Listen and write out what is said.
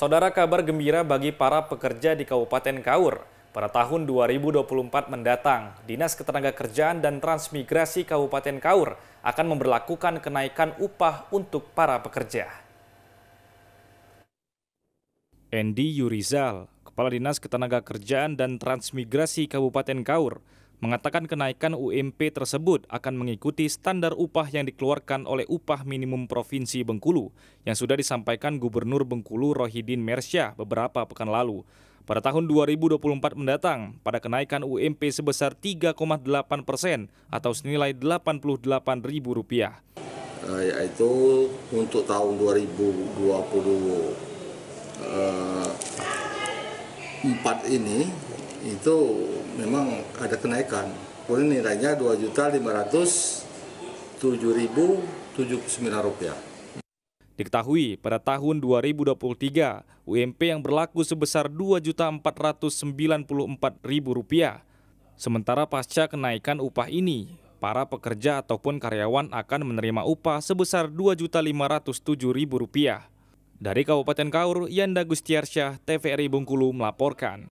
Saudara kabar gembira bagi para pekerja di Kabupaten Kaur. Pada tahun 2024 mendatang, Dinas Ketenagakerjaan dan Transmigrasi Kabupaten Kaur akan memperlakukan kenaikan upah untuk para pekerja. Endi Yurizal, Kepala Dinas Ketenagakerjaan dan Transmigrasi Kabupaten Kaur, mengatakan kenaikan UMP tersebut akan mengikuti standar upah yang dikeluarkan oleh upah minimum Provinsi Bengkulu yang sudah disampaikan Gubernur Bengkulu Rohidin Mersyah beberapa pekan lalu. Pada tahun 2024 mendatang, pada kenaikan UMP sebesar 3,8 persen atau senilai Rp88.000. Eh, yaitu untuk tahun 2024 eh, ini, itu memang ada kenaikan. Kemudian nilainya Rp2.507.079. Diketahui pada tahun 2023, UMP yang berlaku sebesar Rp2.494.000. Sementara pasca kenaikan upah ini, para pekerja ataupun karyawan akan menerima upah sebesar Rp2.507.000. Dari Kabupaten Kaur, Yanda Gustiarsyah, TVRI Bungkulu melaporkan.